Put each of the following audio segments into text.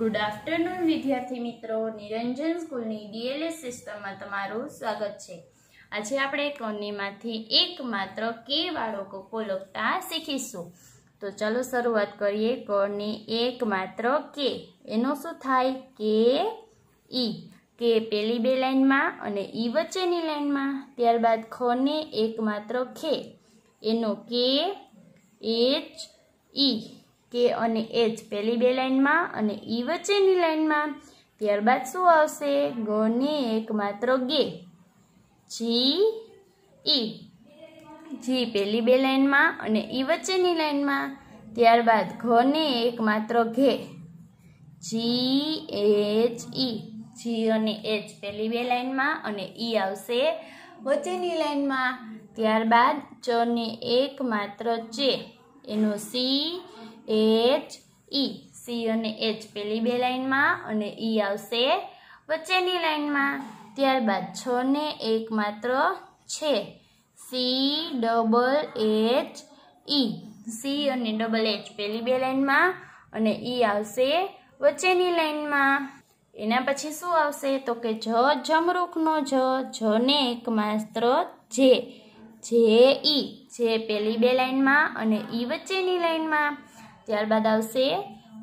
Good afternoon વિદ્યાર્થી મિત્રો નિરંજન સ્કૂલની ડીએલએસ સિસ્ટમમાં તમારું સ્વાગત છે આજે આપણે કોનેમાંથી એક માત્ર કે વાળો કોકો લખતા શીખીશું તો ચલો શરૂઆત કરીએ કોને એક માત્ર કે એનો શું થાય કે ઈ કે પેલી બે લાઇનમાં અને ઈ વચ્ચેની લાઇનમાં ત્યારબાદ ખને એક માત્ર ખે એનો કે એચ ઈ કે અને એચ પહેલી બે લાઇનમાં અને ઈ વચ્ચેની લાઇનમાં ત્યારબાદ શું આવશે ગને એકમાત્ર ગે જી ઈ જી પહેલી બે લાઇનમાં અને ઈ વચ્ચેની લાઇનમાં ત્યારબાદ ઘને એકમાત્ર ઘે જી એચ ઈ જી અને એચ પહેલી બે લાઇનમાં અને ઈ આવશે વચ્ચેની લાઇનમાં ત્યારબાદ ચને એકમાત્ર ચે એનો સી એચ ઈ સી અને એચ પેલી બે લાઇનમાં અને ઈ e આવશે વચ્ચેની લાઇનમાં ત્યારબાદ છ ને એક માત્ર છે C double H E C અને ડબલ એચ પેલી બે લાઇનમાં અને ઈ e આવશે વચ્ચેની લાઇનમાં એના પછી શું આવશે તો કે જ જમરૂખનો જ જ ને એક માત્ર જે જે ઈ e. જે પેલી બે લાઇનમાં અને ઈ વચ્ચેની લાઇનમાં ત્યારબાદ આવશે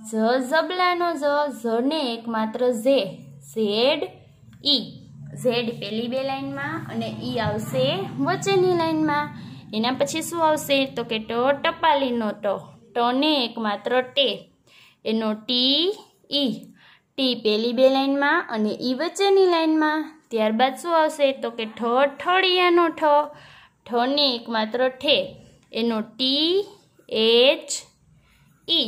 ઝ ઝબલાનો ઝ ઝને એકમાત્ર ઝે ઝેડ ઈ ઝેડ પહેલી બે લાઇનમાં અને ઈ આવશે વચ્ચેની લાઇનમાં એના પછી શું આવશે તો કે ટ ટપાલીનો ટ ટને એકમાત્ર ટે એનો ટી ઈ ટી પહેલી બે લાઇનમાં અને ઈ વચ્ચેની લાઇનમાં ત્યારબાદ શું આવશે તો કે ઠ ઠળિયાનો ઠ ઠને એકમાત્ર ઠે એનો ટી એચ ઈ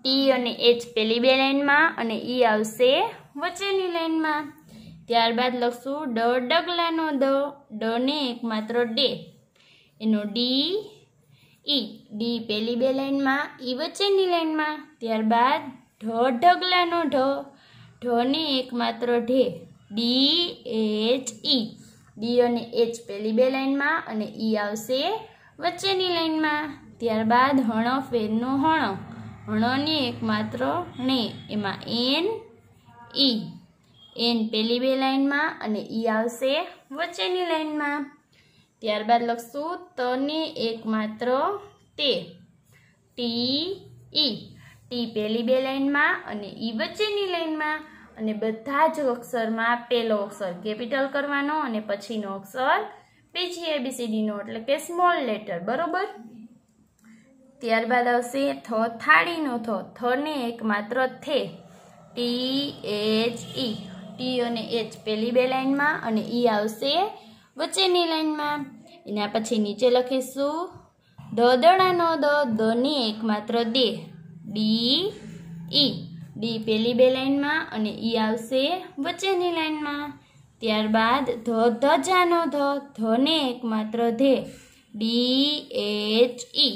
ટી અને એચ પહેલી બે લાઇનમાં અને ઈ આવશે વચ્ચેની લાઇનમાં ત્યારબાદ લખશું ડ ડગલાનો દ ડને એક માત્ર ડે એનો ડી ઈ ડી પહેલી બે લાઇનમાં ઈ વચ્ચેની લાઇનમાં ત્યારબાદ ઢ ઢગલાનો ઢ ઢને એક માત્ર ઢે ડી એચ ઈ ડી અને એચ પહેલી બે લાઇનમાં અને ઈ આવશે વચ્ચેની લાઈનમાં ત્યારબાદ હણો ફેરનો હણો હણોની એકમાત્ર ણે એમાં એન ઈ એન પહેલી બે લાઈનમાં અને ઈ આવશે વચ્ચેની લાઈનમાં ત્યારબાદ લખશું તને એકમાત્ર તે ટી ઈ ટી પહેલી બે લાઈનમાં અને ઈ વચ્ચેની લાઈનમાં અને બધા જ અક્ષરમાં પહેલો અક્ષર કેપિટલ કરવાનો અને પછીનો અક્ષર બીજી એબીસીડીનો એટલે કે સ્મોલ લેટર બરોબર ત્યારબાદ આવશે થ થાળીનો થો થને એકમાત્ર થે ટી એચ ઈ ટી અને એચ પેલી બે લાઈનમાં અને ઈ e આવશે વચ્ચેની લાઇનમાં એના પછી નીચે લખીશું દદણાનો દ દની એકમાત્ર દે ડી ઈ ડી પેલી બે લાઈનમાં અને ઈ e આવશે વચ્ચેની લાઇનમાં ત્યારબાદ ધ ધજાનો ધ ધને એકમાત્ર ધે ડી એચ ઈ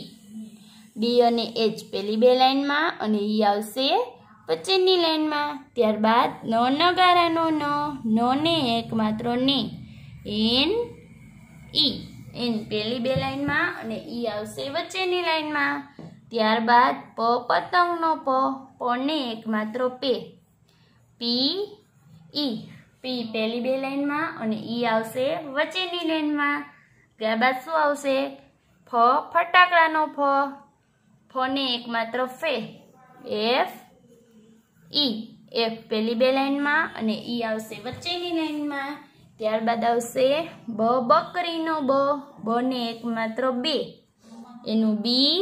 ડી અને એચ પેલી બે લાઇનમાં અને ઈ e આવશે પછીની લાઇનમાં ત્યારબાદ ન નગારાનો ન નને એકમાત્ર ને એન ઈ એન પેલી બે લાઇનમાં અને ઈ e આવશે વચ્ચેની લાઇનમાં ત્યારબાદ પ પતંગનો પ પને એકમાત્ર પે પી ઈ e. પી પહેલી બે લાઈનમાં અને ઈ આવશે વચ્ચેની લાઇનમાં ત્યારબાદ શું આવશે ફ ફટાકડાનો ફ ફને એક માત્ર ફે એફ ઈ એફ પહેલી બે લાઈનમાં અને ઈ આવશે વચ્ચેની લાઇનમાં ત્યારબાદ આવશે બ બકરીનો બ બને ને એક માત્ર બે એનું બી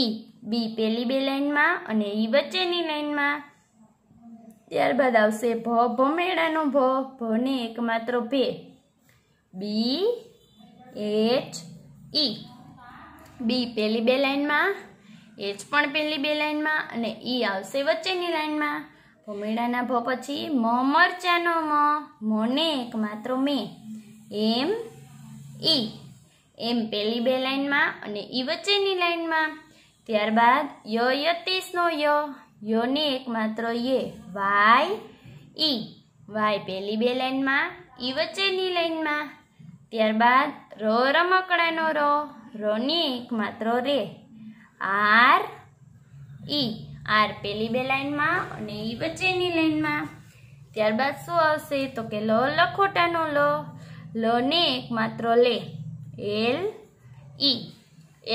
ઈ બી પહેલી બે લાઈનમાં અને ઈ વચ્ચેની લાઇનમાં ત્યારબાદ આવશે ભ ભમેડાનો ભ ભને એકમાત્ર ભે બી એચ ઈ બી પહેલી બે લાઇનમાં એચ પણ પહેલી બે લાઇનમાં અને ઈ આવશે વચ્ચેની લાઇનમાં ભમેડાના ભ પછી મ મરચાનો મ મને એકમાત્ર મે એમ ઈ એમ પહેલી બે લાઇનમાં અને ઈ વચ્ચેની લાઇનમાં ત્યારબાદ ય યતીશનો ય યોને એકમાત્ર યે વાય ઈ વાય પહેલી બે લાઈનમાં ઈ વચ્ચેની લાઈનમાં ત્યારબાદ ર રમકડાનો ર રોની એકમાત્ર રે આર ઈ આર પહેલી બે લાઈનમાં અને ઈ વચ્ચેની લાઈનમાં ત્યારબાદ શું આવશે તો કે લ લખોટાનો લ લને એકમાત્ર લે એલ ઈ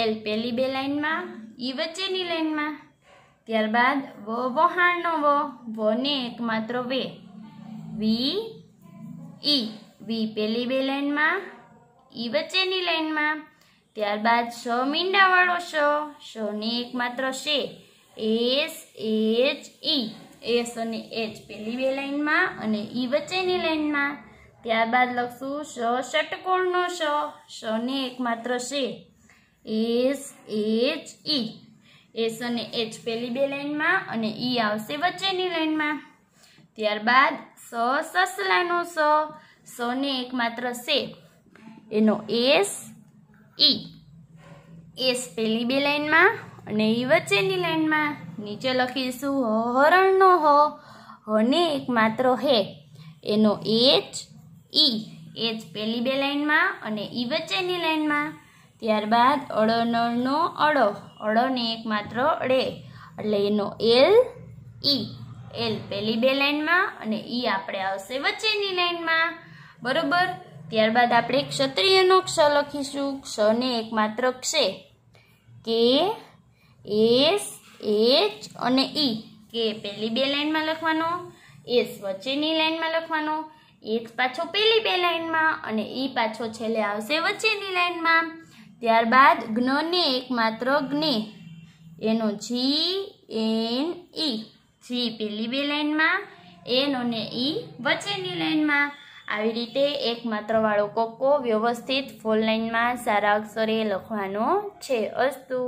એલ પહેલી બે લાઈનમાં ઈ વચ્ચેની લાઈનમાં ત્યારબાદ વ વહાણનો વ વને એકમાત્ર વે વી ઈ વી પેલી બે લાઈનમાં ઈ વચ્ચેની લાઈનમાં ત્યારબાદ સ મીંડાવાળો સ શને એકમાત્ર શે એસ એચ ઈ એસ અને એચ પેલી બે લાઈનમાં અને ઈ વચ્ચેની લાઈનમાં ત્યારબાદ લખશું શ ષટકોણનો શ ને એકમાત્ર શે એસ એચ ઈ એસ અને એચ પહેલી બે લાઈનમાં અને ઈ આવશે વચ્ચેની લાઈનમાં ત્યારબાદ સ સસલાનો સ સને એકમાત્ર સે એનો એસ ઈ એસ પહેલી બે લાઈનમાં અને ઈ વચ્ચેની લાઇનમાં નીચે લખીશું હરણનો હ હને એકમાત્ર હે એનો એચ ઈ એચ પહેલી બે લાઈનમાં અને ઈ વચ્ચેની લાઇનમાં ત્યારબાદ અડનળનો અડો અડોને એકમાત્ર અડે એટલે એનો એલ ઈ એલ પહેલી બે લાઇનમાં અને ઈ આપણે આવશે વચ્ચેની લાઇનમાં બરોબર ત્યારબાદ આપણે ક્ષત્રિયનો ક્ષ લખીશું ક્ષને એકમાત્ર ક્ષે કે એસ એચ અને ઈ કે પહેલી બે લાઇનમાં લખવાનો એસ વચ્ચેની લાઇનમાં લખવાનો એચ પાછો પહેલી બે લાઇનમાં અને ઈ પાછો છેલ્લે આવશે વચ્ચેની લાઇનમાં ત્યારબાદ જ્ઞને એકમાત્ર જ્ઞે એનો જી એન ઈ જી પેલી બે લાઇનમાં એન અને ઈ વચ્ચેની લાઇનમાં આવી રીતે એકમાત્ર વાળો કોકો વ્યવસ્થિત ફોલ લાઇનમાં સારા અક્ષરે લખવાનો છે અસ્તુ